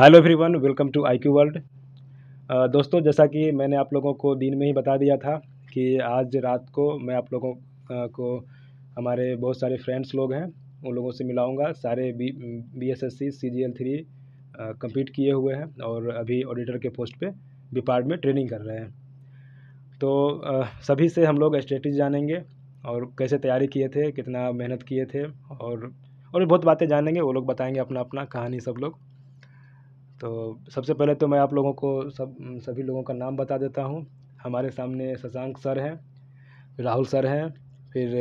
Hello everyone welcome to I Q world दोस्तों जैसा कि मैंने आप लोगों को दिन में ही बता दिया था कि आज रात को मैं आप लोगों uh, को हमारे बहुत सारे फ्रेंड्स लोग हैं उन लोगों से मिलाऊंगा सारे B B S S C C G L three compete किए हुए हैं और अभी ऑडिटर के पोस्ट पे विपार्ट में ट्रेनिंग कर रहे हैं तो आ, uh, सभी से हम लोग स्ट्रेटजी जानेंगे और कैसे तैयारी किए थे कितना मेहनत किए थे और और बहुत बातें जानेंगे वो लोग बताएंगे अपना अपना कहानी सब लोग तो सबसे पहले तो मैं आप लोगों को सब सभी लोगों का नाम बता देता हूँ हमारे सामने शशांक सर हैं राहुल सर हैं फिर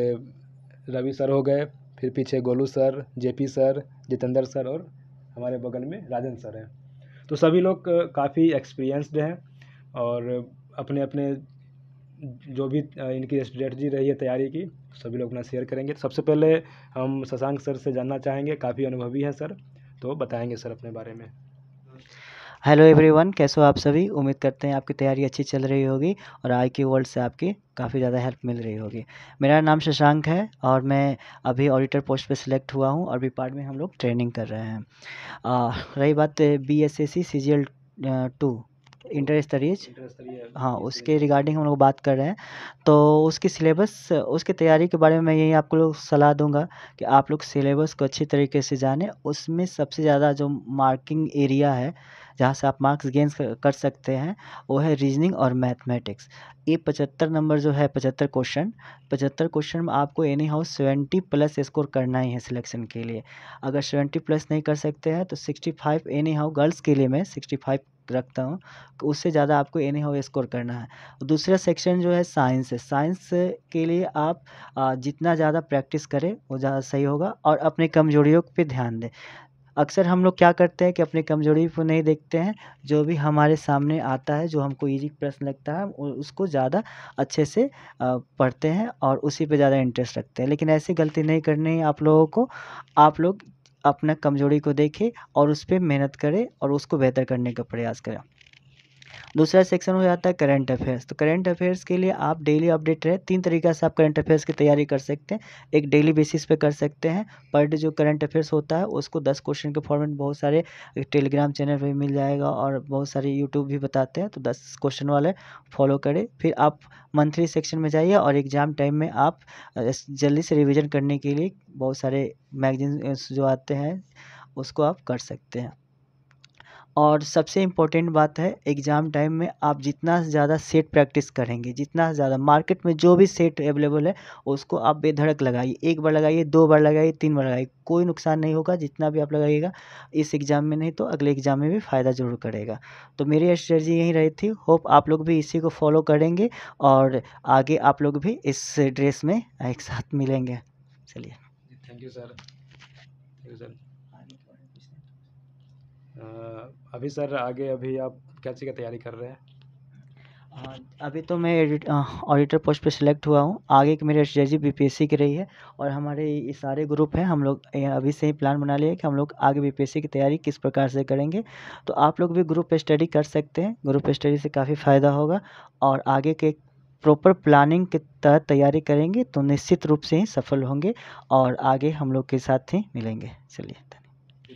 रवि सर हो गए फिर पीछे Golu sir JP sir Jitendra sir और हमारे बगल में राजन सर हैं तो सभी लोग काफ़ी एक्सपीरियंसड हैं और अपने अपने जो भी इनकी स्ट्रेटजी रही है तैयारी की सभी लोग अपना शेयर करेंगे सबसे पहले हम शशांक सर से जानना चाहेंगे काफ़ी अनुभवी हैं सर तो बताएंगे सर अपने बारे में हेलो एवरीवन कैसे हो आप सभी उम्मीद करते हैं आपकी तैयारी अच्छी चल रही होगी और आई की वर्ल्ड से आपकी काफ़ी ज़्यादा हेल्प मिल रही होगी मेरा नाम शशांक है और मैं अभी ऑडिटर पोस्ट पे सिलेक्ट हुआ हूँ और भी पार्ट में हम लोग ट्रेनिंग कर रहे हैं आ, रही बात B S S C C G L two inter स्तरीय हाँ उसके रिगार्डिंग हम लोग बात कर रहे हैं तो उसकी सिलेबस उसकी तैयारी के बारे में मैं यही आपको लोग सलाह दूंगा कि आप लोग सिलेबस को अच्छी तरीके से जाने उसमें सबसे ज़्यादा जो मार्किंग एरिया है जहाँ से आप मार्क्स गेंस कर सकते हैं वो है रीजनिंग और मैथमेटिक्स ये पचहत्तर नंबर जो है पचहत्तर क्वेश्चन पचहत्तर क्वेश्चन में आपको anyhow seventy plus score करना ही है सिलेक्शन के लिए अगर सेवेंटी प्लस नहीं कर सकते हैं तो sixty five anyhow girls के लिए मैं सिक्सटी फाइव रखता हूँ उससे ज़्यादा आपको एनी हाउ स्कोर करना है दूसरा सेक्शन जो है साइंस है साइंस के लिए आप जितना ज़्यादा प्रैक्टिस करें वो ज़्यादा सही होगा और अपनी कमजोरियों पर ध्यान दें अक्सर हम लोग क्या करते हैं कि अपनी कमजोरी को नहीं देखते हैं जो भी हमारे सामने आता है जो हमको ईजी प्रश्न लगता है उसको ज़्यादा अच्छे से पढ़ते हैं और उसी पे ज़्यादा इंटरेस्ट रखते हैं लेकिन ऐसी गलती नहीं करनी है आप लोगों को आप लोग अपना कमजोरी को देखें और उस पर मेहनत करें और उसको बेहतर करने का प्रयास करें दूसरा सेक्शन हो जाता है करंट अफेयर्स तो करंट अफेयर्स के लिए आप डेली अपडेट रहे तीन तरीक़े से आप करंट अफेयर्स की तैयारी कर सकते हैं एक डेली बेसिस पे कर सकते हैं पर डे जो करंट अफेयर्स होता है उसको दस क्वेश्चन के फॉर्मेट बहुत सारे टेलीग्राम चैनल पर मिल जाएगा और बहुत सारे यूट्यूब भी बताते हैं तो दस क्वेश्चन वाले फॉलो करें फिर आप मंथली सेक्शन में जाइए और एग्ज़ाम टाइम में आप जल्दी से रिविज़न करने के लिए बहुत सारे मैगजीन जो आते हैं उसको आप कर सकते हैं और सबसे इम्पोर्टेंट बात है एग्ज़ाम टाइम में आप जितना ज़्यादा सेट प्रैक्टिस करेंगे जितना ज़्यादा मार्केट में जो भी सेट अवेलेबल है उसको आप बेधड़क लगाइए एक बार लगाइए दो बार लगाइए तीन बार लगाइए कोई नुकसान नहीं होगा जितना भी आप लगाइएगा इस एग्ज़ाम में नहीं तो अगले एग्ज़ाम में भी फ़ायदा ज़रूर करेगा तो मेरी स्ट्रेटजी यही रही थी होप आप लोग भी इसी को फॉलो करेंगे और आगे आप लोग भी इस ड्रेस में एक साथ मिलेंगे चलिए thank you sir thank you sir अभी सर आगे अभी आप कैसी का तैयारी कर रहे हैं अभी तो मैं ऑडिटर पोस्ट पे सिलेक्ट हुआ हूँ आगे की मेरी स्ट्रेटी बीपीएससी की रही है और हमारे ये सारे ग्रुप हैं हम लोग अभी से ही प्लान बना लिए कि हम लोग आगे बीपीएससी की तैयारी किस प्रकार से करेंगे तो आप लोग भी ग्रुप स्टडी कर सकते हैं ग्रुप स्टडी से काफ़ी फ़ायदा होगा और आगे के प्रॉपर प्लानिंग के तहत तैयारी करेंगे तो निश्चित रूप से ही सफल होंगे और आगे हम लोग के साथ ही मिलेंगे चलिए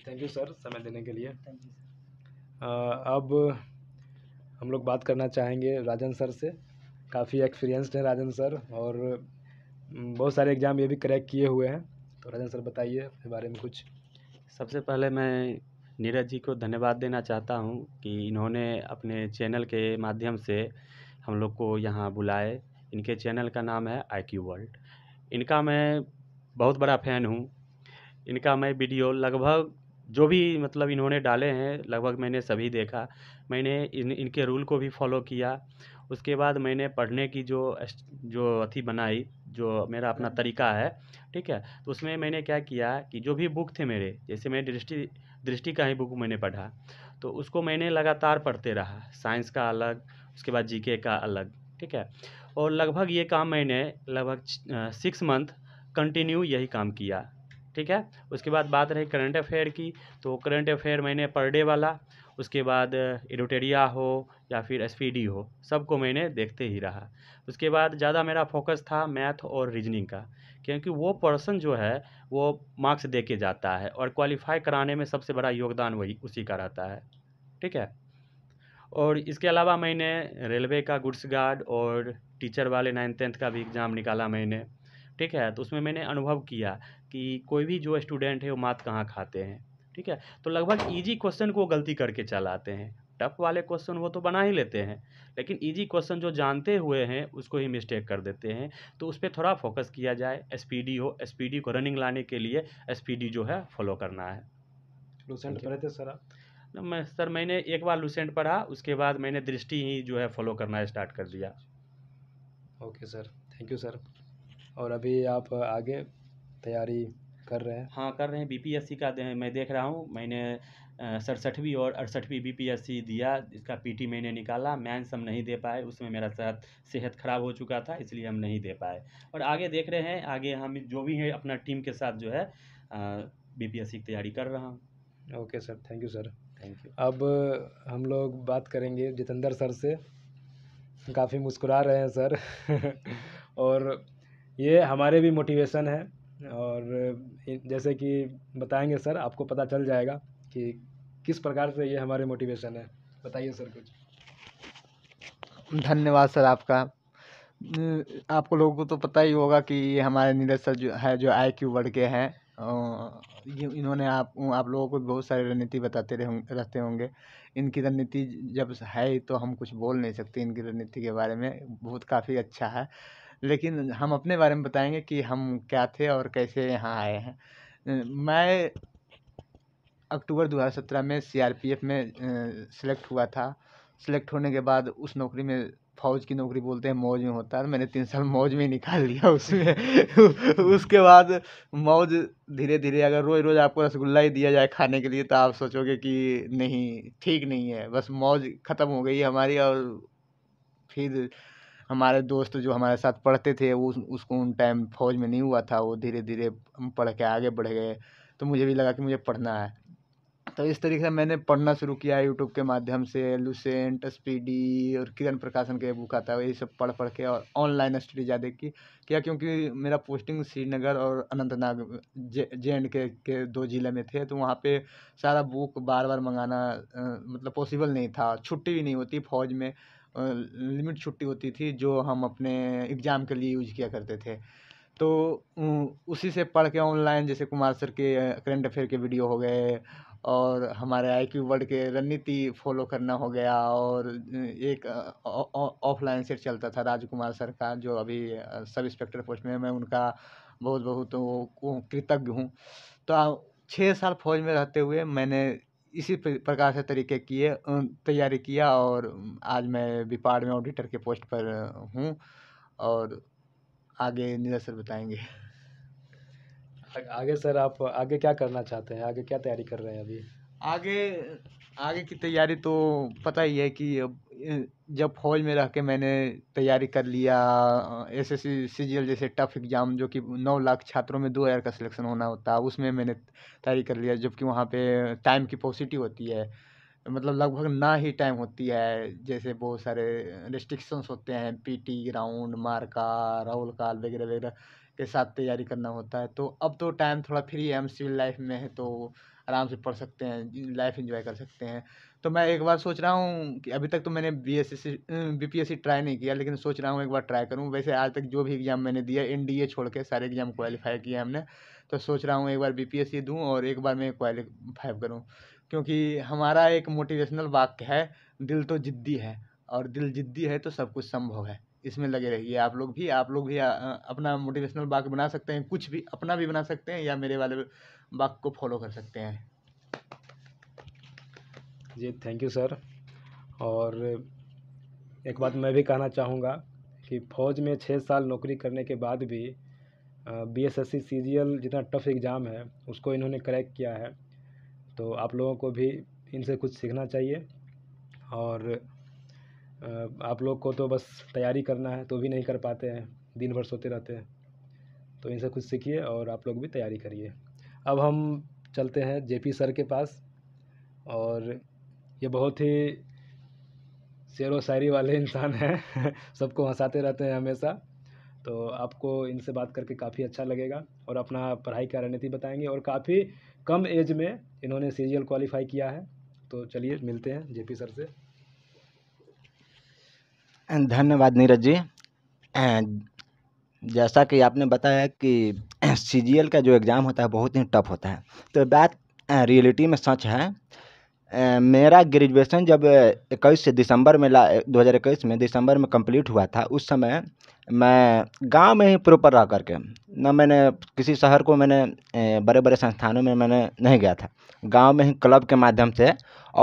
थैंक यू सर समय देने के लिए थैंक यू अब हम लोग बात करना चाहेंगे राजन सर से काफ़ी एक्सपीरियंसड हैं राजन सर और बहुत सारे एग्ज़ाम ये भी क्रैक किए हुए हैं तो राजन सर बताइए अपने बारे में कुछ सबसे पहले मैं नीरज जी को धन्यवाद देना चाहता हूँ कि इन्होंने अपने चैनल के माध्यम से हम लोग को यहाँ बुलाए इनके चैनल का नाम है आई क्यू वर्ल्ड इनका मैं बहुत बड़ा फ़ैन हूँ इनका मैं वीडियो लगभग जो भी मतलब इन्होंने डाले हैं लगभग मैंने सभी देखा मैंने इन इनके रूल को भी फॉलो किया उसके बाद मैंने पढ़ने की जो जो अथी बनाई जो मेरा अपना हाँ। तरीका है ठीक है तो उसमें मैंने क्या किया कि जो भी बुक थे मेरे जैसे मैं दृष्टि दृष्टि का ही बुक मैंने पढ़ा तो उसको मैंने लगातार पढ़ते रहा साइंस का अलग उसके बाद जीके का अलग ठीक है और लगभग ये काम मैंने लगभग सिक्स मंथ कंटिन्यू यही काम किया ठीक है उसके बाद बात रही करंट अफेयर की तो करंट अफेयर मैंने पर डे वाला उसके बाद एडोटेरिया uh, हो या फिर एस हो सबको मैंने देखते ही रहा उसके बाद ज़्यादा मेरा फोकस था मैथ और रीजनिंग का क्योंकि वो पर्सन जो है वो मार्क्स दे के जाता है और क्वालिफाई कराने में सबसे बड़ा योगदान वही उसी का रहता है ठीक है और इसके अलावा मैंने रेलवे का गुड्स गार्ड और टीचर वाले नाइन्थ टेंथ का भी एग्ज़ाम निकाला मैंने ठीक है तो उसमें मैंने अनुभव किया कि कोई भी जो स्टूडेंट है वो मात कहाँ खाते हैं ठीक है तो लगभग ईजी क्वेश्चन को गलती करके चलाते आते हैं टफ वाले क्वेश्चन वो तो बना ही लेते हैं लेकिन इजी क्वेश्चन जो जानते हुए हैं उसको ही मिस्टेक कर देते हैं तो उस पर थोड़ा फोकस किया जाए एस हो एस को रनिंग लाने के लिए एस जो है फॉलो करना है लूसेंट पढ़े थे सर मैं सर मैंने एक बार लूसेंट पढ़ा उसके बाद मैंने दृष्टि ही जो है फॉलो करना स्टार्ट कर दिया okay sir thank you sir और अभी आप आगे तैयारी कर रहे हैं हाँ कर रहे हैं बीपीएससी का दे, मैं देख रहा हूँ मैंने सड़सठवीं और अड़सठवीं बीपीएससी दिया इसका पीटी मैंने निकाला मैंस हम नहीं दे पाए उसमें मेरा सेहत सेहत ख़राब हो चुका था इसलिए हम नहीं दे पाए और आगे देख रहे हैं आगे हम जो भी है अपना टीम के साथ जो है बीपीएससी की तैयारी कर रहा हूँ okay sir thank you sir thank you अब हम लोग बात करेंगे जितेंद्र सर से काफ़ी मुस्कुरा रहे हैं सर और ये हमारे भी मोटिवेशन है और जैसे कि बताएंगे सर आपको पता चल जाएगा कि किस प्रकार से ये हमारे मोटिवेशन है बताइए सर कुछ धन्यवाद सर आपका आपको लोगों को तो पता ही होगा कि ये हमारे नीरज सर जो है जो आई क्यू बढ़ के हैं ये इन्होंने आप आप लोगों को बहुत सारी रणनीति बताते रहते होंगे इनकी रणनीति जब है तो हम कुछ बोल नहीं सकते इनकी रणनीति के बारे में बहुत काफ़ी अच्छा है लेकिन हम अपने बारे में बताएँगे कि हम क्या थे और कैसे यहाँ आए हैं मैं अक्टूबर दो हज़ार सत्रह में सी आर पी एफ में सेलेक्ट हुआ था सेलेक्ट होने के बाद उस नौकरी में फौज की नौकरी बोलते हैं मौज में होता है तो मैंने तीन साल मौज में निकाल लिया उसमें उसके बाद मौज धीरे धीरे अगर रोज़ रोज़ आपको रसगुल्ला ही दिया जाए खाने के लिए तो आप सोचोगे कि नहीं ठीक नहीं है बस मौज ख़त्म हो गई हमारी और फिर हमारे दोस्त जो हमारे साथ पढ़ते थे वो उसको उन टाइम फौज में नहीं हुआ था वो धीरे धीरे पढ़ के आगे बढ़ गए तो मुझे भी लगा कि मुझे पढ़ना है तो इस तरीके से मैंने पढ़ना शुरू किया यूट्यूब के माध्यम से लुसेंट स्पीडी और किरण प्रकाशन के बुक आता है यही सब पढ़ पढ़ के और ऑनलाइन स्टडी ज़्यादा की क्या क्योंकि मेरा पोस्टिंग श्रीनगर और अनंतनाग जे जे एंड के के दो ज़िले में थे तो वहाँ पे सारा बुक बार बार मंगाना मतलब पॉसिबल नहीं था छुट्टी भी नहीं होती फौज में लिमिट छुट्टी होती थी जो हम अपने एग्ज़ाम के लिए यूज किया करते थे तो उसी से पढ़ के ऑनलाइन जैसे कुमार सर के करेंट अफेयर के वीडियो हो गए और हमारे आई क्यू वर्ल्ड के रणनीति फॉलो करना हो गया और एक ऑफलाइन सेट चलता था राजकुमार सर का जो अभी सब इंस्पेक्टर पोस्ट में मैं उनका बहुत बहुत कृतज्ञ हूँ तो छः साल फौज में रहते हुए मैंने इसी प्रकार से तरीके किए तैयारी किया और आज मैं बिपाड़ में ऑडिटर के पोस्ट पर हूँ और आगे नीरज सर बताएंगे आगे सर आप आगे क्या करना चाहते हैं आगे क्या तैयारी कर रहे हैं अभी आगे आगे की तैयारी तो पता ही है कि अब जब फौज में रह के मैंने तैयारी कर लिया S S C C G L जैसे टफ एग्ज़ाम जो कि नौ लाख छात्रों में दो हज़ार का सिलेक्शन होना होता है उसमें मैंने तैयारी कर लिया जबकि वहाँ पे टाइम की पॉसिटी होती है मतलब लगभग ना ही टाइम होती है जैसे बहुत सारे रिस्ट्रिक्शंस होते हैं पीटी ग्राउंड मारका राहुल काल वगैरह वगैरह के साथ तैयारी करना होता है तो अब तो टाइम थोड़ा फ्री है हम सिविल लाइफ में है तो आराम से पढ़ सकते हैं लाइफ इंजॉय कर सकते हैं तो मैं एक बार सोच रहा हूँ कि अभी तक तो मैंने B S C B P S C try नहीं किया लेकिन सोच रहा हूँ एक बार ट्राई करूँ वैसे आज तक जो भी एग्ज़ाम मैंने दिया एन डी ए छोड़ के सारे एग्ज़ाम क्वालिफाई किया हमने तो सोच रहा हूँ एक बार बी पी एस सी दूँ और एक बार मैं क्वालिफाई करूँ क्योंकि हमारा एक मोटिवेशनल वाक्य है दिल तो ज़िद्दी है और दिल ज़िद्दी है तो सब कुछ संभव है इसमें लगे रहिए आप लोग भी आप लोग भी आ, अपना मोटिवेशनल वाक्य बना सकते हैं कुछ भी अपना भी बना सकते हैं या मेरे वाले वाक्य को फॉलो कर सकते हैं जी थैंक यू सर और एक बात मैं भी कहना चाहूँगा कि फ़ौज में छः साल नौकरी करने के बाद भी बी एस एस सी जितना टफ़ एग्ज़ाम है उसको इन्होंने क्रैक किया है तो आप लोगों को भी इनसे कुछ सीखना चाहिए और आप लोग को तो बस तैयारी करना है तो भी नहीं कर पाते हैं दिन भर सोते रहते हैं तो इनसे कुछ सीखिए और आप लोग भी तैयारी करिए अब हम चलते हैं जेपी सर के पास और ये बहुत ही शेर व शायरी वाले इंसान हैं सबको हंसाते रहते हैं हमेशा तो आपको इनसे बात करके काफ़ी अच्छा लगेगा और अपना पढ़ाई का रणनीति बताएंगे और काफ़ी कम एज में इन्होंने सीरियल क्वालिफाई किया है तो चलिए मिलते हैं जेपी सर से धन्यवाद नीरज जी जैसा कि आपने बताया कि सी का जो एग्ज़ाम होता है बहुत ही टफ होता है तो बात रियलिटी में सच है मेरा ग्रेजुएशन जब इक्कीस दिसंबर में ला दो हज़ार इक्कीस में दिसंबर में कम्प्लीट हुआ था उस समय मैं गाँव में ही प्रॉपर रह करके ना मैंने किसी शहर को मैंने बड़े बड़े संस्थानों में मैंने नहीं गया था गाँव में ही क्लब के माध्यम से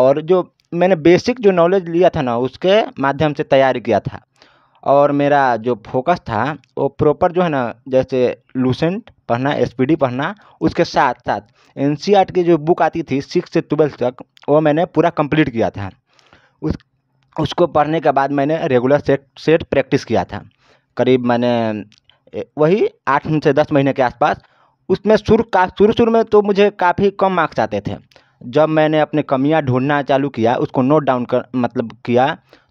और जो मैंने बेसिक जो नॉलेज लिया था ना उसके माध्यम से तैयारी किया था और मेरा जो फोकस था वो प्रॉपर जो है ना जैसे लूसेंट पढ़ना एस पढ़ना उसके साथ साथ एन e की जो बुक आती थी सिक्स से ट्वेल्थ तक वो मैंने पूरा कंप्लीट किया था उस उसको पढ़ने के बाद मैंने रेगुलर सेट सेट प्रैक्टिस किया था करीब मैंने वही आठ से दस महीने के आसपास उसमें शुरू का शुरू शुरू में तो मुझे काफ़ी कम मार्क्स आते थे जब मैंने अपने कमियाँ ढूंढना चालू किया उसको नोट डाउन कर मतलब किया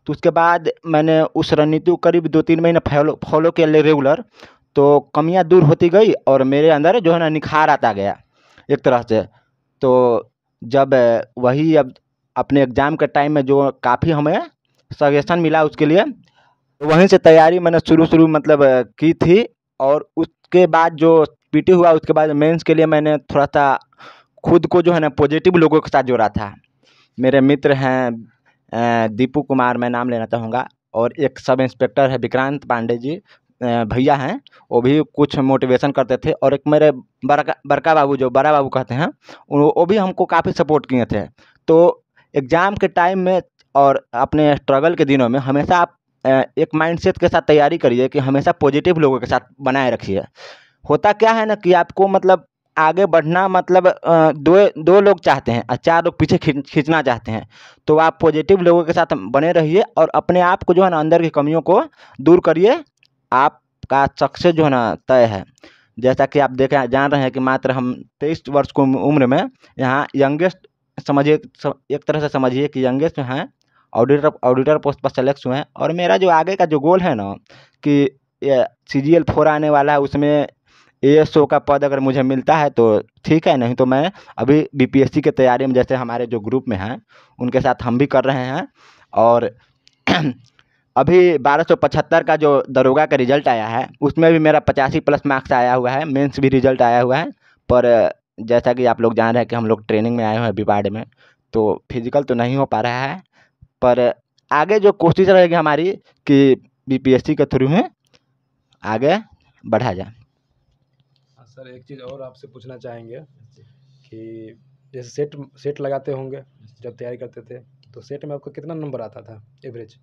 तो उसके बाद मैंने उस रणनीति को करीब दो तीन महीने फॉलो फॉलो किया रेगुलर तो कमियाँ दूर होती गई और मेरे अंदर जो है ना निखार आता गया एक तरह से तो जब वही अब अपने एग्ज़ाम के टाइम में जो काफ़ी हमें सजेशन मिला उसके लिए तो वहीं से तैयारी मैंने शुरू शुरू मतलब की थी और उसके बाद जो पीटी हुआ उसके बाद मेंस के लिए मैंने थोड़ा सा खुद को जो है ना पॉजिटिव लोगों के साथ जोड़ा था मेरे मित्र हैं दीपू कुमार मैं नाम लेना चाहूँगा और एक सब इंस्पेक्टर है विक्रांत पांडे जी भैया हैं वो भी कुछ मोटिवेशन करते थे और एक मेरे बड़का बड़का बाबू जो बड़ा बाबू कहते हैं वो भी हमको काफ़ी सपोर्ट किए थे तो एग्ज़ाम के टाइम में और अपने स्ट्रगल के दिनों में हमेशा आप एक माइंडसेट के साथ तैयारी करिए कि हमेशा पॉजिटिव लोगों के साथ बनाए रखिए होता क्या है ना कि आपको मतलब आगे बढ़ना मतलब दो दो लोग चाहते हैं और चार लोग पीछे खींच खींचना चाहते हैं तो आप पॉजिटिव लोगों के साथ बने रहिए और अपने आप को जो है ना अंदर की कमियों को दूर करिए आपका सक्सेस जो है ना तय है जैसा कि आप देखें जान रहे हैं कि मात्र हम तेईस वर्ष की उम्र में यहाँ यंगेस्ट समझिए एक तरह से समझिए कि यंगेस्ट हैं ऑडिटर ऑडिटर पोस्ट पर सेलेक्ट हुए हैं और मेरा जो आगे का जो गोल है ना कि सी जी एल फोर आने वाला है उसमें ए एस ओ का पद अगर मुझे मिलता है तो ठीक है नहीं तो मैं अभी बी पी एस सी की तैयारी में जैसे हमारे जो ग्रुप में हैं उनके साथ हम भी कर रहे हैं और अभी बारह सौ पचहत्तर का जो दरोगा का रिजल्ट आया है उसमें भी मेरा पचासी प्लस मार्क्स आया हुआ है मेंस भी रिजल्ट आया हुआ है पर जैसा कि आप लोग जान रहे हैं कि हम लोग ट्रेनिंग में आए हुए हैं बिबाड़ में तो फिजिकल तो नहीं हो पा रहा है पर आगे जो कोशिश रहेगी हमारी कि बीपीएससी के थ्रू में आगे बढ़ा जाए सर एक चीज़ और आपसे पूछना चाहेंगे कि जैसे सेट सेट लगाते होंगे जब तैयारी करते थे तो सेट में आपको कितना नंबर आता था एवरेज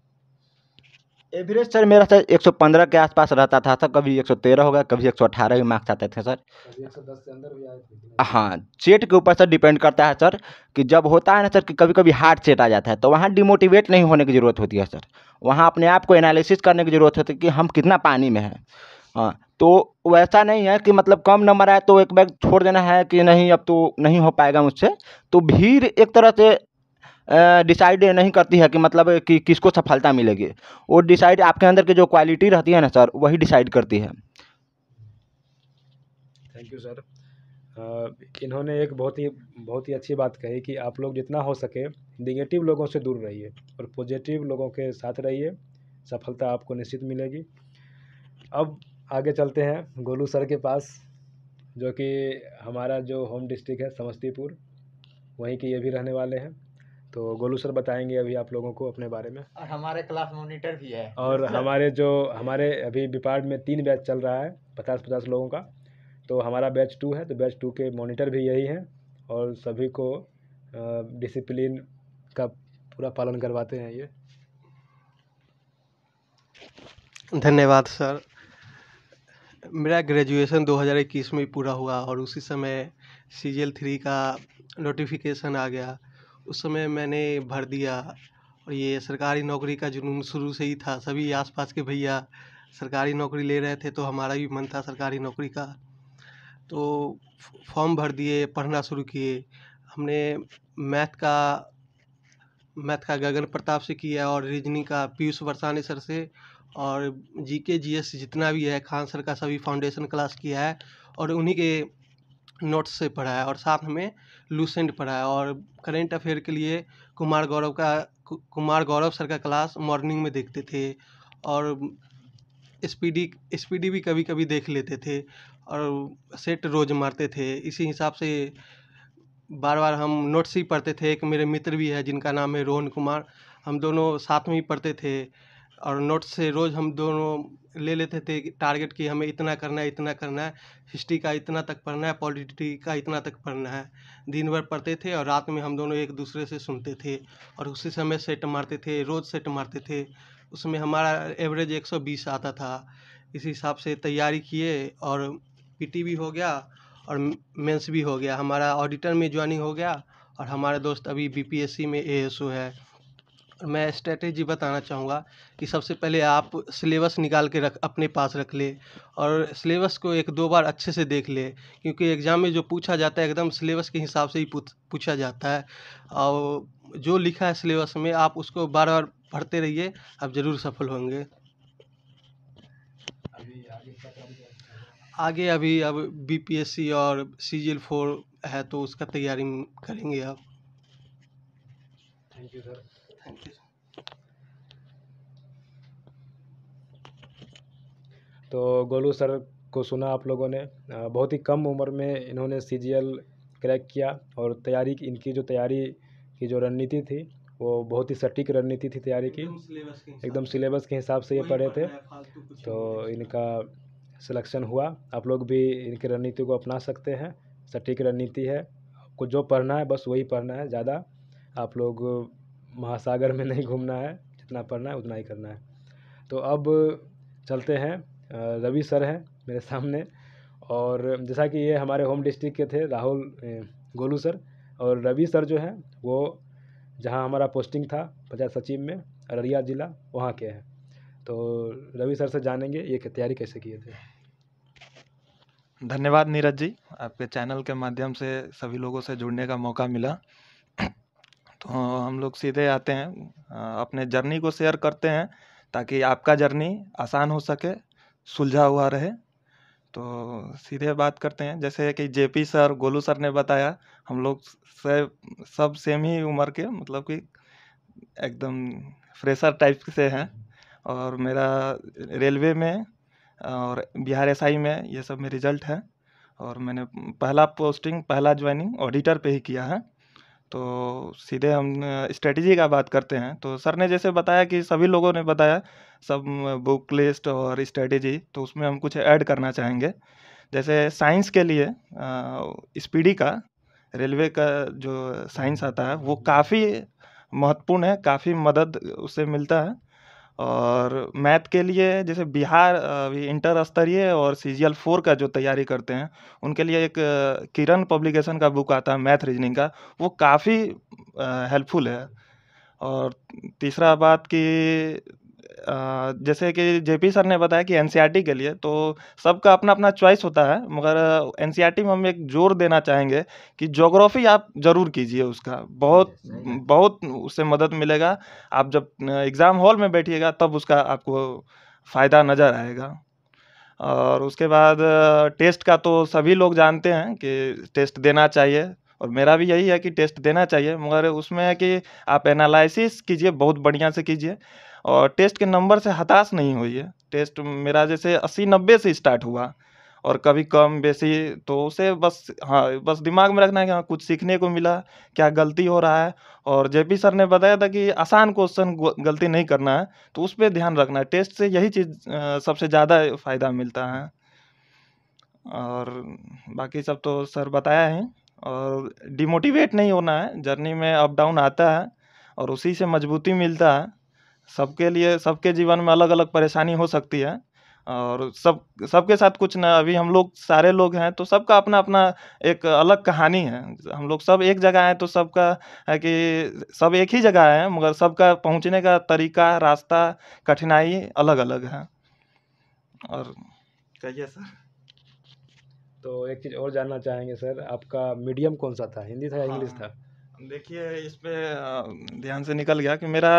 एवरेज सर मेरा सर 115 के आसपास रहता था सर कभी 113 होगा कभी 118 के मार्क्स आते थे सर कभी 110 से अंदर भी आए थे हाँ चेट के ऊपर सर डिपेंड करता है सर कि जब होता है ना सर कि कभी कभी हार्ड सेट आ जाता है तो वहाँ डिमोटिवेट नहीं होने की ज़रूरत होती है सर वहाँ अपने आप को एनालिसिस करने की ज़रूरत होती है कि हम कितना पानी में हैं हाँ तो वैसा नहीं है कि मतलब कम नंबर आए तो एक बैग छोड़ देना है कि नहीं अब तो नहीं हो पाएगा मुझसे तो भीड़ एक तरह से डिसाइड नहीं करती है कि मतलब कि किसको सफलता मिलेगी वो डिसाइड आपके अंदर की जो क्वालिटी रहती है ना सर वही डिसाइड करती है थैंक यू सर इन्होंने एक बहुत ही बहुत ही अच्छी बात कही कि आप लोग जितना हो सके निगेटिव लोगों से दूर रहिए और पॉजिटिव लोगों के साथ रहिए सफलता आपको निश्चित मिलेगी अब आगे चलते हैं गोलू सर के पास जो कि हमारा जो होम डिस्ट्रिक्ट है समस्तीपुर वहीं के ये भी रहने वाले हैं तो गोलू सर बताएंगे अभी आप लोगों को अपने बारे में और हमारे क्लास मोनिटर भी है और हमारे जो हमारे अभी विपार्ट में तीन बैच चल रहा है पचास पचास लोगों का तो हमारा बैच टू है तो बैच टू के मॉनिटर भी यही हैं और सभी को डिसिप्लिन का पूरा पालन करवाते हैं ये धन्यवाद सर मेरा ग्रेजुएशन दो हज़ार इक्कीस में पूरा हुआ और उसी समय सी जी थ्री का नोटिफिकेशन आ गया उस समय मैंने भर दिया और ये सरकारी नौकरी का जुनून शुरू से ही था सभी आसपास के भैया सरकारी नौकरी ले रहे थे तो हमारा भी मन था सरकारी नौकरी का तो फॉर्म भर दिए पढ़ना शुरू किए हमने मैथ का मैथ का गगन प्रताप से किया और रीजनिंग का पीयूष वरसानी सर से और जी के जी एस जितना भी है खान सर का सभी फाउंडेशन क्लास किया है और उन्हीं के नोट्स से पढ़ा है और साथ में लूसेंट पढ़ा है और करेंट अफेयर के लिए कुमार गौरव का कुमार गौरव सर का क्लास मॉर्निंग में देखते थे और स्पीडी स्पीडी भी कभी कभी देख लेते थे और सेट रोज मारते थे इसी हिसाब से बार बार हम नोट्स ही पढ़ते थे एक मेरे मित्र भी है जिनका नाम है रोहन कुमार हम दोनों साथ में ही पढ़ते थे और नोट से रोज़ हम दोनों ले लेते थे टारगेट कि हमें इतना करना है इतना करना है हिस्ट्री का इतना तक पढ़ना है पॉलिटी का इतना तक पढ़ना है दिन भर पढ़ते थे और रात में हम दोनों एक दूसरे से सुनते थे और उसी समय सेट मारते थे रोज़ सेट मारते थे उसमें हमारा एवरेज बीस आता था इस हिसाब से तैयारी किए और पी भी हो गया और मेंस भी हो गया हमारा ऑडिटर में ज्वाइनिंग हो गया और हमारे दोस्त अभी बीपीएससी में एएसओ है मैं स्ट्रेटेजी बताना चाहूँगा कि सबसे पहले आप सिलेबस निकाल के रख अपने पास रख ले और सिलेबस को एक दो बार अच्छे से देख लें क्योंकि एग्ज़ाम में जो पूछा जाता है एकदम सिलेबस के हिसाब से ही पूछा जाता है और जो लिखा है सिलेबस में आप उसको बार बार पढ़ते रहिए आप ज़रूर सफल होंगे आगे अभी अब बीपीएससी और सीजीएल फोर है तो उसका तैयारी करेंगे आप thank you sir thank you तो गोलू सर को सुना आप लोगों ने बहुत ही कम उम्र में इन्होंने सी क्रैक किया और तैयारी की इनकी जो तैयारी की जो रणनीति थी वो बहुत ही सटीक रणनीति थी तैयारी की एकदम सिलेबस के हिसाब से ये पढ़े थे तो इनका सिलेक्शन हुआ आप लोग भी इनकी रणनीति को अपना सकते हैं सटीक रणनीति है आपको जो पढ़ना है बस वही पढ़ना है ज़्यादा आप लोग महासागर में नहीं घूमना है जितना पढ़ना है उतना ही करना है तो अब चलते हैं रवि सर हैं मेरे सामने और जैसा कि ये हमारे होम डिस्ट्रिक्ट के थे राहुल गोलू सर और रवि सर जो हैं वो जहाँ हमारा पोस्टिंग था पंचायत सचिव में अररिया ज़िला वहाँ के हैं तो रवि सर से जानेंगे ये तैयारी कैसे किए थे धन्यवाद नीरज जी आपके चैनल के माध्यम से सभी लोगों से जुड़ने का मौका मिला तो हम लोग सीधे आते हैं अपने जर्नी को शेयर करते हैं ताकि आपका जर्नी आसान हो सके सुलझा हुआ रहे तो सीधे बात करते हैं जैसे कि जेपी सर गोलू सर ने बताया हम लोग से सब सेम ही उम्र के मतलब कि एकदम फ्रेशर टाइप से हैं और मेरा रेलवे में और बिहार एसआई में ये सब में रिजल्ट है और मैंने पहला पोस्टिंग पहला ज्वाइनिंग ऑडिटर पे ही किया है तो सीधे हम स्ट्रेटजी का बात करते हैं तो सर ने जैसे बताया कि सभी लोगों ने बताया सब बुक लिस्ट और स्ट्रेटजी तो उसमें हम कुछ ऐड करना चाहेंगे जैसे साइंस के लिए स्पीडी का रेलवे का जो साइंस आता है वो काफ़ी महत्वपूर्ण है काफ़ी मदद उससे मिलता है और मैथ के लिए जैसे बिहार अभी इंटर स्तरीय और सी जी एल फोर का जो तैयारी करते हैं उनके लिए एक किरण पब्लिकेशन का बुक आता है मैथ रीजनिंग का वो काफ़ी हेल्पफुल है और तीसरा बात कि जैसे कि जेपी सर ने बताया कि एनसीईआरटी e के लिए तो सबका अपना अपना चॉइस होता है मगर एनसीईआरटी e में हम एक जोर देना चाहेंगे कि जोग्राफ़ी आप ज़रूर कीजिए उसका बहुत बहुत उससे मदद मिलेगा आप जब एग्ज़ाम हॉल में बैठिएगा तब उसका आपको फ़ायदा नज़र आएगा और उसके बाद टेस्ट का तो सभी लोग जानते हैं कि टेस्ट देना चाहिए और मेरा भी यही है कि टेस्ट देना चाहिए मगर उसमें है कि आप एनालिसिस कीजिए बहुत बढ़िया से कीजिए और टेस्ट के नंबर से हताश नहीं हुई है टेस्ट मेरा जैसे अस्सी नब्बे से स्टार्ट हुआ और कभी कम बेसी तो उसे बस हाँ बस दिमाग में रखना है कि हाँ कुछ सीखने को मिला क्या गलती हो रहा है और जे पी सर ने बताया था कि आसान क्वेश्चन गलती नहीं करना है तो उस पर ध्यान रखना है टेस्ट से यही चीज़ सबसे ज़्यादा फ़ायदा मिलता है और बाकी सब तो सर बताया है और डिमोटिवेट नहीं होना है जर्नी में अप डाउन आता है और उसी से मजबूती मिलता है सबके लिए सबके जीवन में अलग अलग परेशानी हो सकती है और सब सबके साथ कुछ ना अभी हम लोग सारे लोग हैं तो सबका अपना अपना एक अलग कहानी है हम लोग सब एक जगह हैं तो सबका है कि सब एक ही जगह हैं मगर सबका पहुंचने का तरीका रास्ता कठिनाई अलग अलग है और कहिए सर तो एक चीज़ और जानना चाहेंगे सर आपका मीडियम कौन सा था हिंदी था या हाँ। इंग्लिश हाँ, था देखिए इस पर ध्यान से निकल गया कि मेरा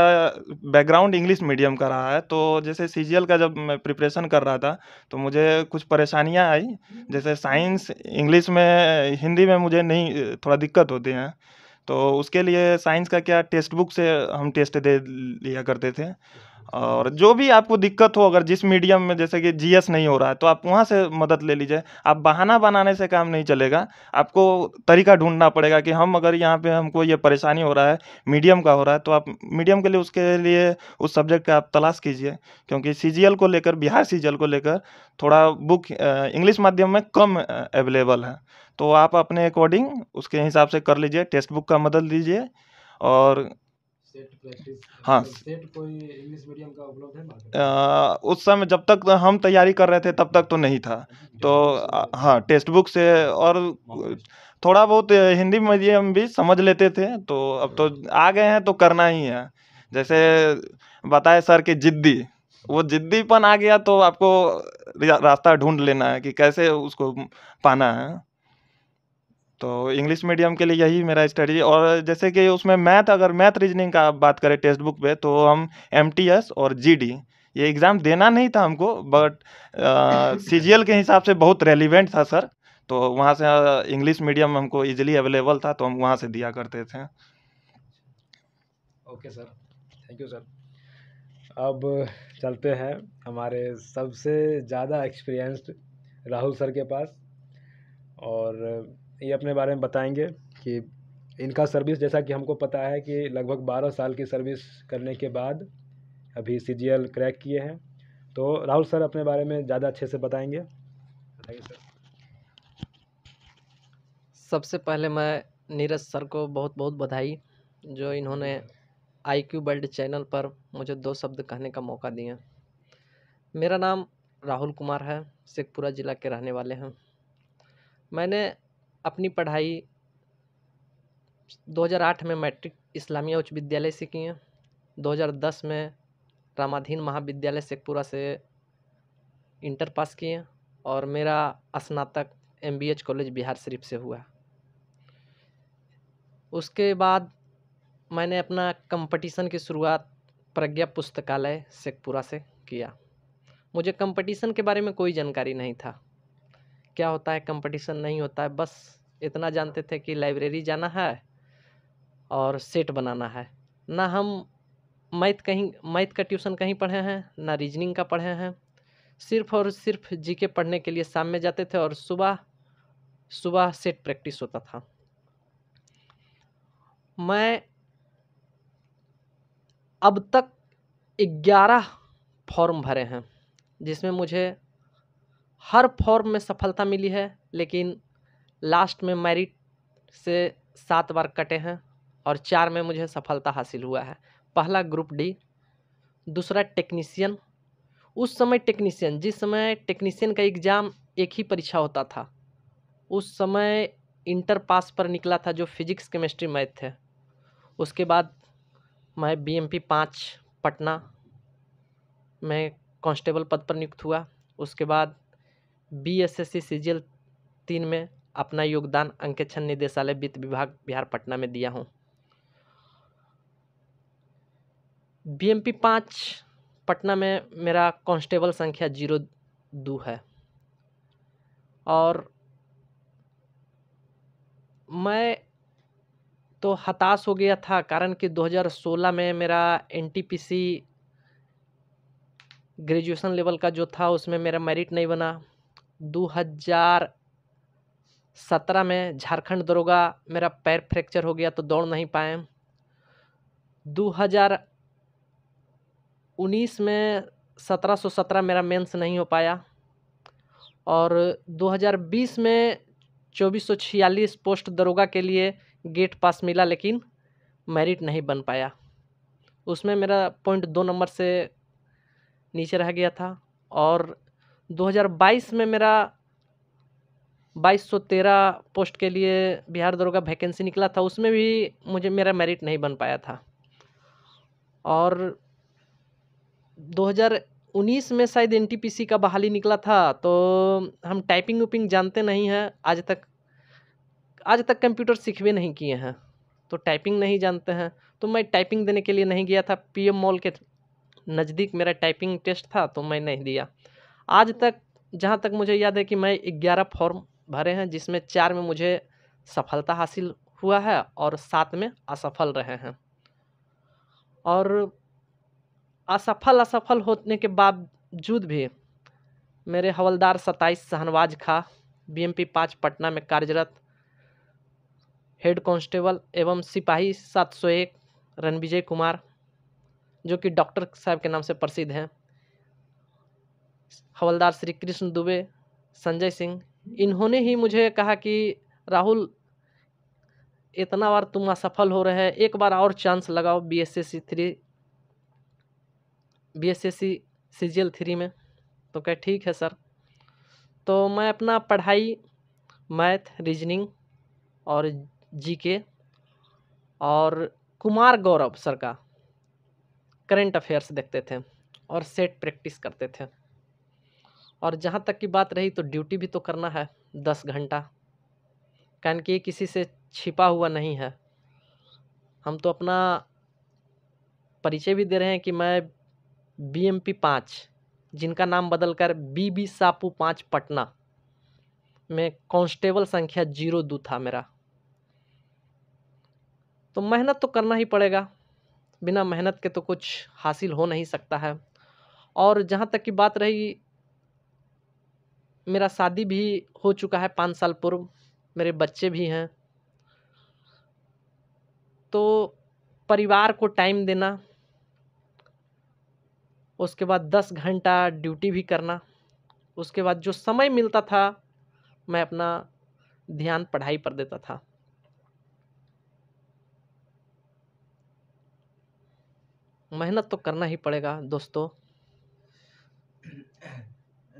बैकग्राउंड इंग्लिश मीडियम का रहा है तो जैसे सी का जब मैं प्रिपरेशन कर रहा था तो मुझे कुछ परेशानियां आई जैसे साइंस इंग्लिश में हिंदी में मुझे नहीं थोड़ा दिक्कत होती है तो उसके लिए साइंस का क्या टेक्स्ट बुक से हम टेस्ट दे लिया करते थे और जो भी आपको दिक्कत हो अगर जिस मीडियम में जैसे कि जीएस नहीं हो रहा है तो आप वहाँ से मदद ले लीजिए आप बहाना बनाने से काम नहीं चलेगा आपको तरीका ढूंढना पड़ेगा कि हम अगर यहाँ पे हमको ये परेशानी हो रहा है मीडियम का हो रहा है तो आप मीडियम के लिए उसके लिए उस सब्जेक्ट का आप तलाश कीजिए क्योंकि सी को लेकर बिहार सी को लेकर थोड़ा बुक इंग्लिश माध्यम में कम अवेलेबल है तो आप अपने अकॉर्डिंग उसके हिसाब से कर लीजिए टेक्स्ट बुक का मदद लीजिए और हाँ मतलब उस समय जब तक हम तैयारी कर रहे थे तब तक तो नहीं था तो हाँ टेक्स्ट बुक से और थोड़ा बहुत हिंदी मीडियम भी समझ लेते थे तो अब तो हाँ। आ गए हैं तो करना ही है जैसे बताए सर कि जिद्दी वो जिद्दीपन आ गया तो आपको रास्ता ढूंढ लेना है कि कैसे उसको पाना है तो इंग्लिश मीडियम के लिए यही मेरा स्ट्रेटजी और जैसे कि उसमें मैथ अगर मैथ रीजनिंग का बात करें टेक्स्ट बुक पे तो हम एम और जी ये एग्ज़ाम देना नहीं था हमको बट सी के हिसाब से बहुत रेलिवेंट था सर तो वहाँ से इंग्लिश मीडियम हमको इजीली अवेलेबल था तो हम वहाँ से दिया करते थे okay sir thank you sir अब चलते हैं हमारे सबसे ज़्यादा एक्सपीरियंस्ड राहुल सर के पास और ये अपने बारे में बताएंगे कि इनका सर्विस जैसा कि हमको पता है कि लगभग बारह साल की सर्विस करने के बाद अभी सी क्रैक किए हैं तो राहुल सर अपने बारे में ज़्यादा अच्छे से बताएंगे बताइए सर सबसे पहले मैं नीरज सर को बहुत बहुत बधाई जो इन्होंने आई क्यू वर्ल्ड चैनल पर मुझे दो शब्द कहने का मौका दिया मेरा नाम राहुल कुमार है शेखपुरा ज़िला के रहने वाले हैं मैंने अपनी पढ़ाई 2008 में मैट्रिक इस्लामिया उच्च विद्यालय से किए 2010 में रामाधीन महाविद्यालय शेखपुरा से इंटर पास किए और मेरा स्नातक एम कॉलेज बिहार शरीफ से हुआ उसके बाद मैंने अपना कंपटीशन की शुरुआत प्रज्ञा पुस्तकालय शेखपुरा से किया मुझे कंपटीशन के बारे में कोई जानकारी नहीं था क्या होता है कंपटीशन नहीं होता है बस इतना जानते थे कि लाइब्रेरी जाना है और सेट बनाना है ना हम मैथ कहीं मैथ का ट्यूशन कहीं पढ़े हैं ना रीजनिंग का पढ़े हैं सिर्फ और सिर्फ जी के पढ़ने के लिए शाम में जाते थे और सुबह सुबह सेट प्रैक्टिस होता था मैं अब तक ग्यारह फॉर्म भरे हैं जिसमें मुझे हर फॉर्म में सफलता मिली है लेकिन लास्ट में मैरिट से सात बार कटे हैं और चार में मुझे सफलता हासिल हुआ है पहला ग्रुप डी दूसरा टेक्नीसियन उस समय टेक्नीसियन जिस समय टेक्नीसियन का एग्ज़ाम एक ही परीक्षा होता था उस समय इंटर पास पर निकला था जो फिजिक्स केमिस्ट्री मैथ थे उसके बाद मैं बी एम पी पाँच पटना में कांस्टेबल पद पर नियुक्त हुआ उसके बाद B S S C CGL तीन में अपना योगदान अंकेक्षण निदेशालय वित्त विभाग बिहार पटना में दिया हूँ बीएमपी पाँच पटना में मेरा कांस्टेबल संख्या जीरो दो है और मैं तो हताश हो गया था कारण कि 2016 में मेरा एनटीपीसी ग्रेजुएशन लेवल का जो था उसमें मेरा मेरिट नहीं बना 2017 सत्रह में झारखंड दरोगा मेरा पैर फ्रैक्चर हो गया तो दौड़ नहीं पाए 2019 में 1717 मेरा मेंस नहीं हो पाया और 2020 में 2446 पोस्ट दरोगा के लिए गेट पास मिला लेकिन मेरिट नहीं बन पाया उसमें मेरा पॉइंट दो नंबर से नीचे रह गया था और 2022 में मेरा 2213 पोस्ट के लिए बिहार दरोगा वैकेंसी निकला था उसमें भी मुझे मेरा मेरिट नहीं बन पाया था और 2019 में शायद एन का बहाली निकला था तो हम टाइपिंग उपिंग जानते नहीं हैं आज तक आज तक कंप्यूटर सीख भी नहीं किए हैं तो टाइपिंग नहीं जानते हैं तो मैं टाइपिंग देने के लिए नहीं गया था पीएम मॉल के नज़दीक मेरा टाइपिंग टेस्ट था तो मैं नहीं दिया आज तक जहाँ तक मुझे याद है कि मैं ग्यारह फॉर्म भरे हैं जिसमें चार में मुझे सफलता हासिल हुआ है और सात में असफल रहे हैं और असफल असफल होने के बावजूद भी मेरे हवलदार सताईस शहनवाज खा बीएमपी पाँच पटना में कार्यरत हेड कांस्टेबल एवं सिपाही सात सौ एक रणविजय कुमार जो कि डॉक्टर साहब के नाम से प्रसिद्ध हैं हवलदार श्री कृष्ण दुबे संजय सिंह इन्होंने ही मुझे कहा कि राहुल इतना बार तुम असफल हो रहे हैं एक बार और चांस लगाओ B S S C three B S S C C G L three में तो क्या ठीक है सर तो मैं अपना पढ़ाई मैथ रीजनिंग और जी के और कुमार गौरव सर का करेंट अफेयर्स देखते थे और सेट प्रैक्टिस करते थे और जहाँ तक की बात रही तो ड्यूटी भी तो करना है दस घंटा कारण कि ये किसी से छिपा हुआ नहीं है हम तो अपना परिचय भी दे रहे हैं कि मैं बी एम पी पाँच जिनका नाम बदलकर बी बी सापू पाँच पटना में कांस्टेबल संख्या जीरो दो था मेरा तो मेहनत तो करना ही पड़ेगा बिना मेहनत के तो कुछ हासिल हो नहीं सकता है और जहाँ तक की बात रही मेरा शादी भी हो चुका है पाँच साल पूर्व मेरे बच्चे भी हैं तो परिवार को टाइम देना उसके बाद दस घंटा ड्यूटी भी करना उसके बाद जो समय मिलता था मैं अपना ध्यान पढ़ाई पर देता था मेहनत तो करना ही पड़ेगा दोस्तों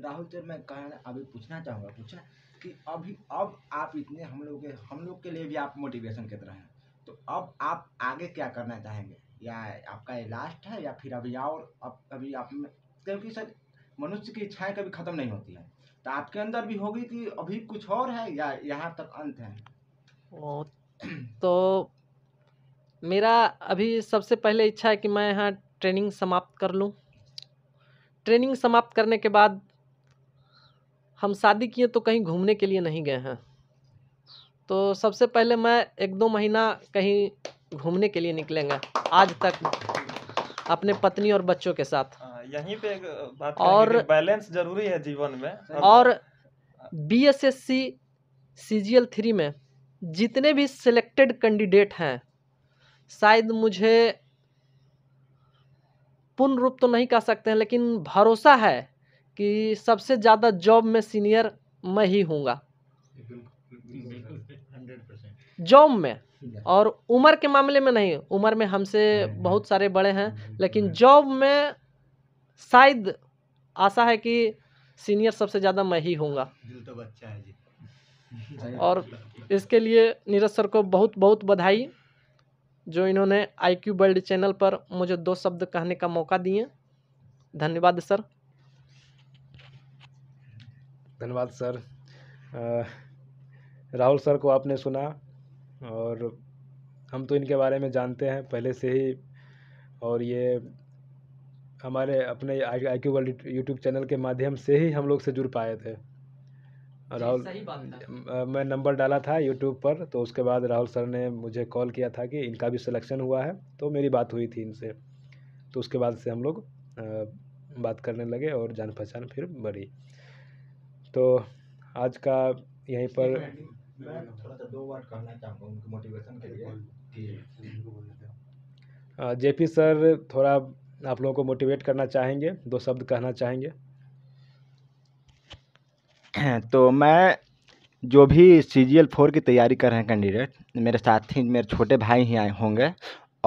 राहुल से मैं कहना अभी पूछना चाहूँगा पूछा कि अभी अब आप इतने हम लोग के हम लोग के लिए भी आप मोटिवेशन के तरह हैं तो अब आप आगे क्या करना चाहेंगे या आपका ये लास्ट है या फिर अभी और अब अभी आप में क्योंकि सर मनुष्य की इच्छाएं कभी ख़त्म नहीं होती हैं तो आपके अंदर भी होगी कि अभी कुछ और है या यहाँ तक अंत है ओ, तो मेरा अभी सबसे पहले इच्छा है कि मैं यहाँ ट्रेनिंग समाप्त कर लूँ ट्रेनिंग समाप्त करने के बाद हम शादी किए तो कहीं घूमने के लिए नहीं गए हैं तो सबसे पहले मैं एक दो महीना कहीं घूमने के लिए निकलेंगे आज तक अपने पत्नी और बच्चों के साथ हाँ, यहीं पे बात और बैलेंस जरूरी है जीवन में और B S S C C G L three में जितने भी सिलेक्टेड कैंडिडेट हैं शायद मुझे पूर्ण रूप तो नहीं कह सकते हैं लेकिन भरोसा है कि सबसे ज़्यादा जॉब में सीनियर मैं ही हूँगा जॉब में और उम्र के मामले में नहीं उम्र में हमसे बहुत सारे बड़े हैं लेकिन जॉब में शायद आशा है कि सीनियर सबसे ज़्यादा मैं ही हूँगा तो और इसके लिए नीरज सर को बहुत बहुत बधाई जो इन्होंने आई क्यू वर्ल्ड चैनल पर मुझे दो शब्द कहने का मौका दिए धन्यवाद सर धन्यवाद सर राहुल सर को आपने सुना और हम तो इनके बारे में जानते हैं पहले से ही और ये हमारे अपने I Q world YouTube channel के माध्यम से ही हम लोग से जुड़ पाए थे राहुल मैं नंबर डाला था यूट्यूब पर तो उसके बाद राहुल सर ने मुझे कॉल किया था कि इनका भी सिलेक्शन हुआ है तो मेरी बात हुई थी इनसे तो उसके बाद से हम लोग बात करने लगे और जान पहचान फिर बढ़ी तो आज का यहीं पर जे पी सर थोड़ा आप लोगों को मोटिवेट करना चाहेंगे दो शब्द कहना चाहेंगे तो मैं जो भी सी जी एल फोर की तैयारी कर रहे हैं कैंडिडेट मेरे साथी मेरे छोटे भाई ही आए होंगे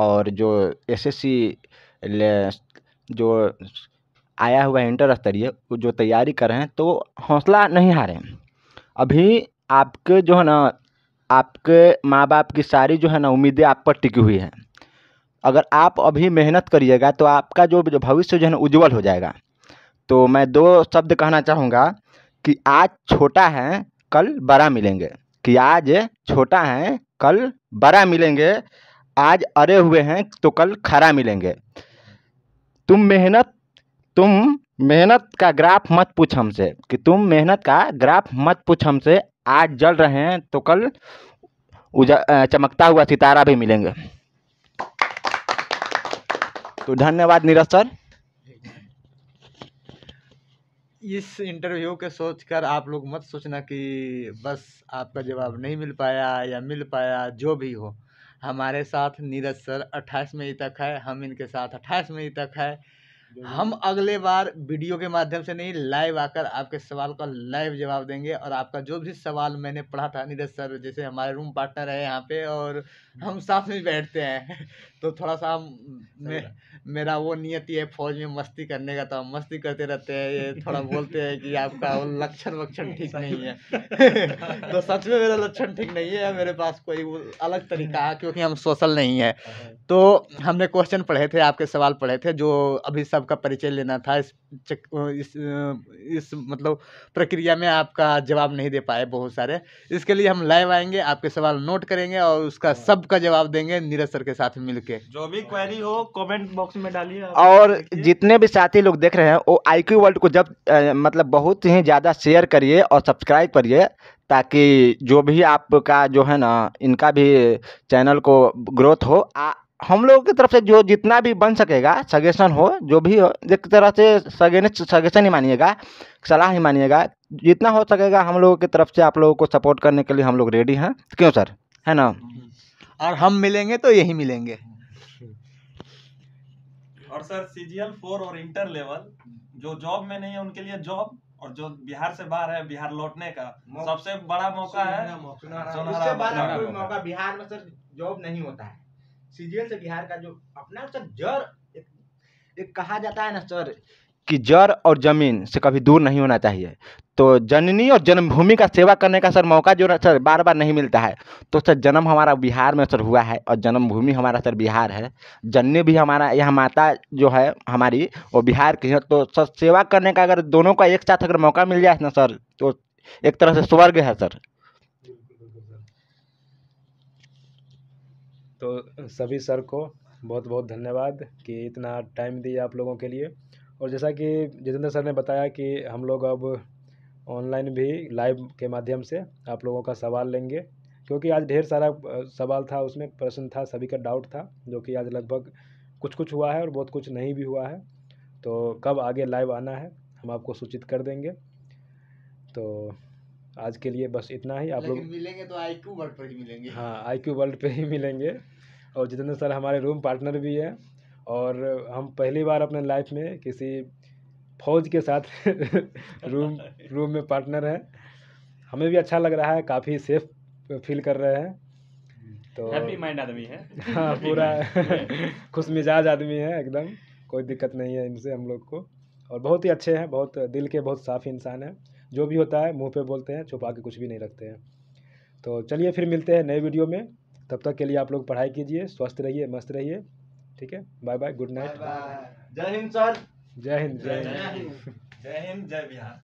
और जो एस एस सी जो आया हुआ है इंटर स्तरीय जो तैयारी कर रहे हैं तो हौसला नहीं हारें अभी आपके जो है ना आपके माँ बाप की सारी जो है ना उम्मीदें आप पर टिकी हुई हैं अगर आप अभी मेहनत करिएगा तो आपका जो जो भविष्य जो है ना उज्जवल हो जाएगा तो मैं दो शब्द कहना चाहूँगा कि आज छोटा है कल बड़ा मिलेंगे कि आज छोटा है कल बड़ा मिलेंगे आज अरे हुए हैं तो कल खरा मिलेंगे तुम मेहनत तुम मेहनत का ग्राफ मत पूछ हमसे कि तुम मेहनत का ग्राफ मत पूछ हमसे आज जल रहे हैं तो कल उजा चमकता हुआ सितारा भी मिलेंगे तो धन्यवाद नीरज सर इस इंटरव्यू के सोचकर आप लोग मत सोचना कि बस आपका जवाब नहीं मिल पाया या मिल पाया जो भी हो हमारे साथ नीरज सर 28 मई तक है हम इनके साथ 28 मई तक है हम अगले बार वीडियो के माध्यम से नहीं लाइव आकर आपके सवाल का लाइव जवाब देंगे और आपका जो भी सवाल मैंने पढ़ा था नीरज सर जैसे हमारे रूम पार्टनर है यहाँ पे और हम्म। हम साथ में बैठते हैं तो थोड़ा सा मे, मेरा वो नियति है फौज में मस्ती करने का तो हम मस्ती करते रहते हैं ये थोड़ा बोलते हैं कि आपका वो लक्षण वक्षण ठीक नहीं है तो सच में मेरा लक्षण ठीक नहीं है मेरे पास कोई वो अलग तरीका है क्योंकि हम सोशल नहीं है हाँ। तो हमने क्वेश्चन पढ़े थे आपके सवाल पढ़े थे जो अभी सबका परिचय लेना था इस चक इस इस मतलब प्रक्रिया में आपका जवाब नहीं दे पाए बहुत सारे इसके लिए हम लाइव आएंगे आपके सवाल नोट करेंगे और उसका हाँ। सबका जवाब देंगे नीरज सर के साथ मिलके जो भी क्वेरी हो कमेंट बॉक्स में डालिए और जितने भी साथी लोग देख रहे हैं वो आई क्यू वर्ल्ड को जब आ, मतलब बहुत ही ज़्यादा शेयर करिए और सब्सक्राइब करिए ताकि जो भी आपका जो है ना इनका भी चैनल को ग्रोथ हो आ हम लोगों की तरफ से जो जितना भी बन सकेगा सजेशन हो जो भी हो एक तरह से सगेन सजेशन ही मानिएगा सलाह ही मानिएगा जितना हो सकेगा हम लोगों की तरफ से आप लोगों को सपोर्ट करने के लिए हम लोग रेडी हैं क्यों सर है ना और हम मिलेंगे तो यही मिलेंगे और सर सी फोर और इंटर लेवल जो जॉब में नहीं है उनके लिए जॉब और जो बिहार से बाहर है बिहार लौटने का सबसे बड़ा मौका है मौका बिहार में सर जॉब नहीं होता है सीजीएल से बिहार का जो अपना सर तो जड़ एक, एक कहा जाता है ना सर कि जड़ और ज़मीन से कभी दूर नहीं होना चाहिए तो जननी और जन्मभूमि का सेवा करने का सर मौका जो सर बार बार नहीं मिलता है तो सर जन्म हमारा बिहार में सर हुआ है और जन्मभूमि हमारा सर बिहार है जननी भी हमारा यह माता जो है हमारी वो बिहार की है तो सर सेवा करने का अगर दोनों का एक साथ अगर मौका मिल जाए ना सर तो एक तरह से स्वर्ग है सर तो सभी सर को बहुत बहुत धन्यवाद कि इतना टाइम दिया आप लोगों के लिए और जैसा कि जितेंद्र सर ने बताया कि हम लोग अब ऑनलाइन भी लाइव के माध्यम से आप लोगों का सवाल लेंगे क्योंकि आज ढेर सारा सवाल था उसमें प्रश्न था सभी का डाउट था जो कि आज लगभग कुछ कुछ हुआ है और बहुत कुछ नहीं भी हुआ है तो कब आगे लाइव आना है हम आपको सूचित कर देंगे तो आज के लिए बस इतना ही आप लोग मिलेंगे तो आई क्यू वर्ल्ड पर ही मिलेंगे हाँ आई क्यू वर्ल्ड पर ही मिलेंगे और जितेंद्र सर हमारे रूम पार्टनर भी है और हम पहली बार अपने लाइफ में किसी फौज के साथ रूम रूम में पार्टनर है हमें भी अच्छा लग रहा है काफ़ी सेफ फील कर रहे हैं तो हैप्पी माइंड आदमी है हाँ पूरा खुश मिजाज आदमी है एकदम कोई दिक्कत नहीं है इनसे हम लोग को और बहुत ही अच्छे हैं बहुत दिल के बहुत साफ़ इंसान हैं जो भी होता है मुँह पे बोलते हैं छुपा के कुछ भी नहीं रखते हैं तो चलिए फिर मिलते हैं नए वीडियो में तब तक के लिए आप लोग पढ़ाई कीजिए स्वस्थ रहिए मस्त रहिए ठीक है बाय बाय गुड नाइट जय हिंद सर जय हिंद जय हिंद जय हिंद जय बिहार